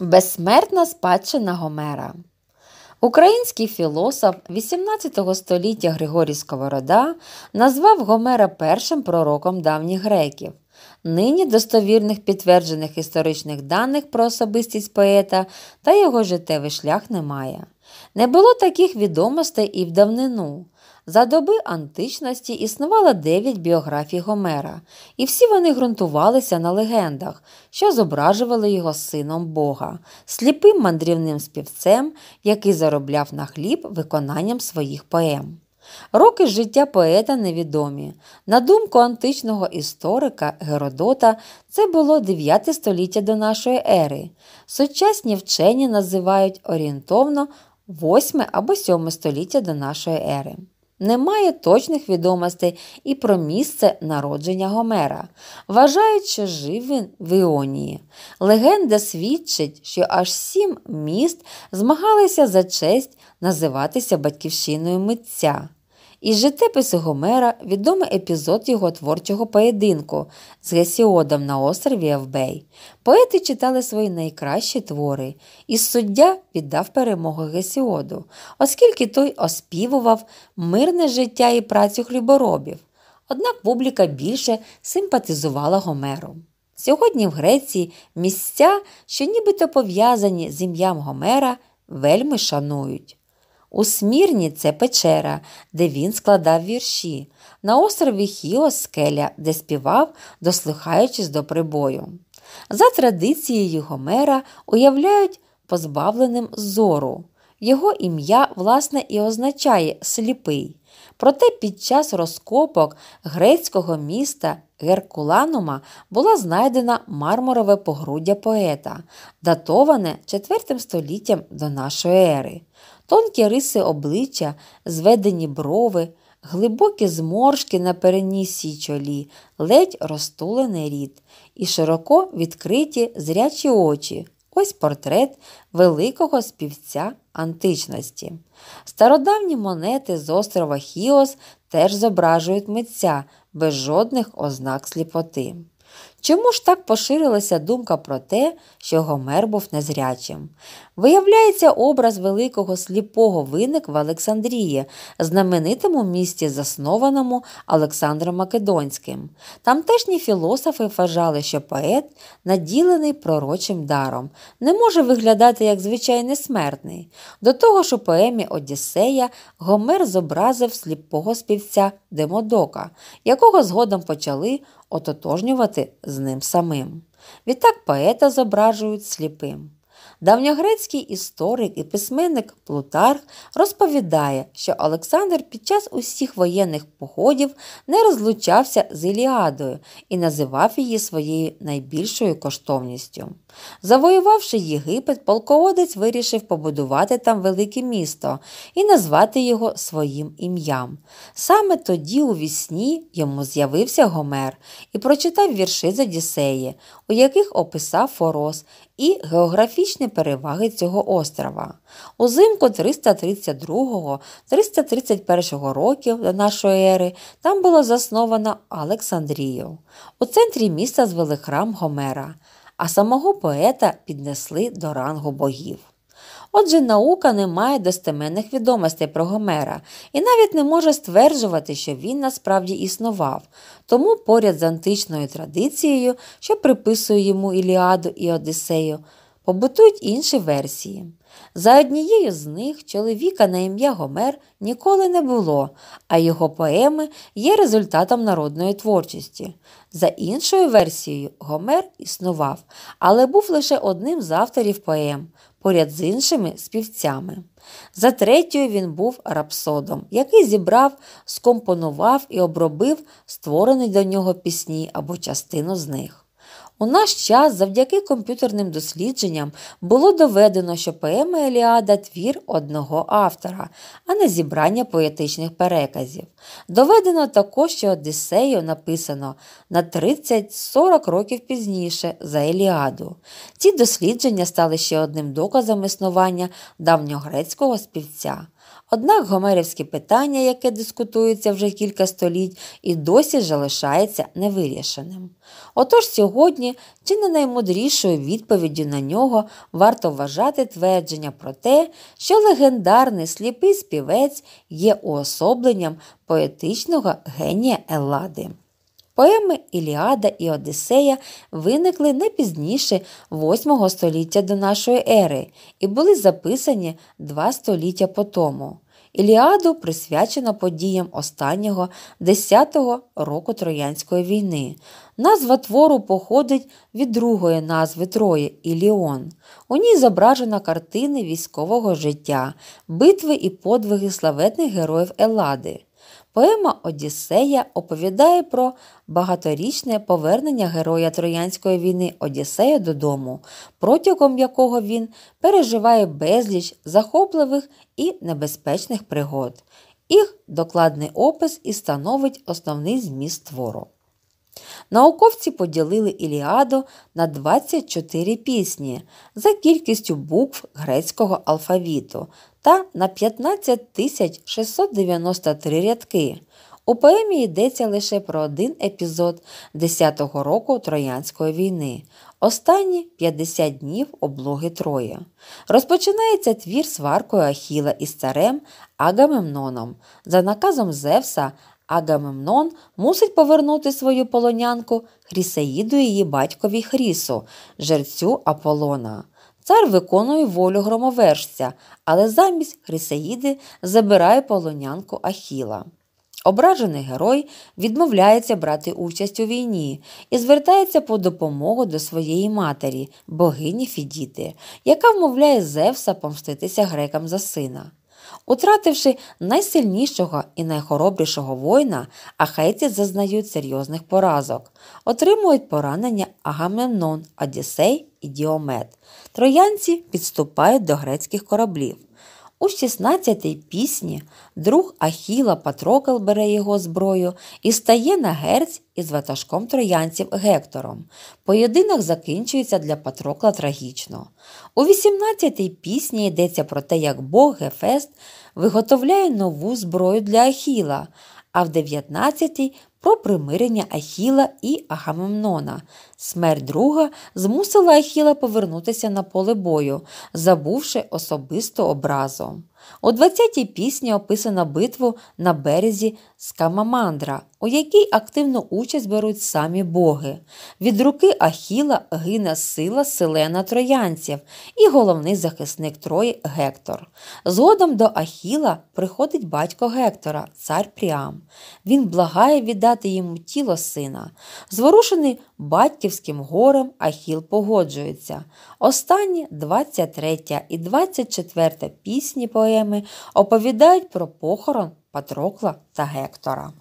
Безсмертна спадщина Гомера. Український філософ 18 століття Григорій Сковорода назвав Гомера першим пророком давніх греків. Нині достовірних підтверджених історичних даних про особистість поета та його життєвий шлях немає. Не було таких відомостей і в давнину. За доби античності існувало дев'ять біографій Гомера, і всі вони ґрунтувалися на легендах, що зображували його сином Бога, сліпим мандрівним співцем, який заробляв на хліб виконанням своїх поем. Роки життя поета невідомі. На думку античного історика Геродота, це було 9 століття до нашої ери. Сучасні вчені називають орієнтовно 8 або 7 століття до нашої ери. Немає точних відомостей і про місце народження Гомера. Вважають, що жив він в Іонії. Легенда свідчить, що аж сім міст змагалися за честь називатися батьківщиною митця. Із життєпису Гомера відомий епізод його творчого поєдинку з Гесіодом на острові Евбей. Поети читали свої найкращі твори, і суддя віддав перемогу Гесіоду, оскільки той оспівував мирне життя і працю хліборобів. Однак публіка більше симпатизувала Гомеру. Сьогодні в Греції місця, що нібито пов'язані з ім'ям Гомера, вельми шанують. У Смірні це печера, де він складав вірші, на острові Хіос скеля, де співав, дослухаючись до прибою. За традицією Гомера уявляють позбавленим зору. Його ім'я, власне, і означає сліпий. Проте під час розкопок грецького міста Геркуланума була знайдена мармурове погруддя поета, датоване 4 століттям до нашої ери. Тонкі риси обличчя, зведені брови, глибокі зморшки на переніссій чолі, ледь розтулений рід і широко відкриті зрячі очі. Ось портрет великого співця античності. Стародавні монети з острова Хіос теж зображують митця без жодних ознак сліпоти. Чому ж так поширилася думка про те, що Гомер був незрячим? Виявляється, образ великого сліпого виник в Олександрії, знаменитому місті, заснованому Олександром Македонським. Тамтешні філософи вважали, що поет, наділений пророчим даром, не може виглядати як звичайний смертний. До того ж у поемі Одіссея Гомер зобразив сліпого співця Демодока, якого згодом почали ототожнювати з ним самим. Відтак поета зображують сліпим. Давньогрецький історик і письменник Плутарх розповідає, що Олександр під час усіх воєнних походів не розлучався з Іліадою і називав її своєю найбільшою коштовністю. Завоювавши Єгипет, полководець вирішив побудувати там велике місто і назвати його своїм ім'ям. Саме тоді, у вісні, йому з'явився Гомер і прочитав вірши з Одіссеї, у яких описав Форос і географічні переваги цього острова. Узимку 332-331 років до нашої ери там було засновано Олександрію. У центрі міста звели храм Гомера, а самого поета піднесли до рангу богів. Отже, наука не має достеменних відомостей про Гомера і навіть не може стверджувати, що він насправді існував, тому поряд з античною традицією, що приписує йому Іліаду і Одисею, побутують інші версії. За однією з них чоловіка на ім'я Гомер ніколи не було, а його поеми є результатом народної творчості. За іншою версією, Гомер існував, але був лише одним з авторів поем поряд з іншими співцями. За третьою він був рапсодом, який зібрав, скомпонував і обробив створені до нього пісні або частину з них. У наш час, завдяки комп'ютерним дослідженням, було доведено, що поема Еліада твір одного автора, а не зібрання поетичних переказів. Доведено також, що Одіссею написано на 30-40 років пізніше за Еліаду. Ці дослідження стали ще одним доказом існування давньогрецького співця. Однак гомерівські питання, яке дискутується вже кілька століть, і досі залишається невирішеним. Отож сьогодні, чи не наймудрішою відповіддю на нього варто вважати твердження про те, що легендарний сліпий співець є уособленням поетичного генія Еллади. Поеми Іліада і Одіссея виникли не пізніше 8 століття до нашої ери і були записані два століття по тому. Іліаду присвячено подіям останнього десятого року Троянської війни. Назва твору походить від другої назви Трої Іліон. У ній зображено картини військового життя, битви і подвиги славетних героїв Елади. Поема Одіссея оповідає про багаторічне повернення героя Троянської війни Одіссея додому, протягом якого він переживає безліч захопливих і небезпечних пригод. Їх докладний опис і становить основний зміст твору. Науковці поділили Іліаду на 24 пісні за кількістю букв грецького алфавіту та на 15 693 рядки. У поемі йдеться лише про один епізод 10-го року Троянської війни, останні 50 днів облоги Троя. Розпочинається твір сваркою Ахіла із царем Агамемноном. За наказом Зевса, Агамемнон мусить повернути свою полонянку Хрісеїду її батькові Хрісу, жерцю Аполлона. Цар виконує волю громовержця, але замість Хрисеїди забирає полонянку Ахіла. Ображений герой відмовляється брати участь у війні і звертається по допомогу до своєї матері, богині Фідіти, яка вмовляє Зевса помститися грекам за сина. Утративши найсильнішого і найхоробрішого воїна, ахейці зазнають серйозних поразок, отримують поранення Агамемнон, Одіссей і Діомет. Троянці підступають до грецьких кораблів. У 16-й пісні друг Ахіла Патрокл бере його зброю і стає на герць із ватажком троянців Гектором. Поєдинок закінчується для Патрокла трагічно. У 18-й пісні йдеться про те, як Бог Гефест виготовляє нову зброю для Ахіла, а в 19-й про примирення Ахіла і Агамемнона. Смерть друга змусила Ахіла повернутися на поле бою, забувши особисту образу. У 20-й пісні описано битву на березі Скамамандра, у якій активну участь беруть самі боги. Від руки Ахіла гине сила селена троянців і головний захисник Трої Гектор. Згодом до Ахіла приходить батько Гектора, цар Пріам. Він благає віддати йому тіло сина. Зворушений батьківським горем Ахіл погоджується. Останні 23 і 24 пісні поеми схеми оповідають про похорон Патрокла та Гектора.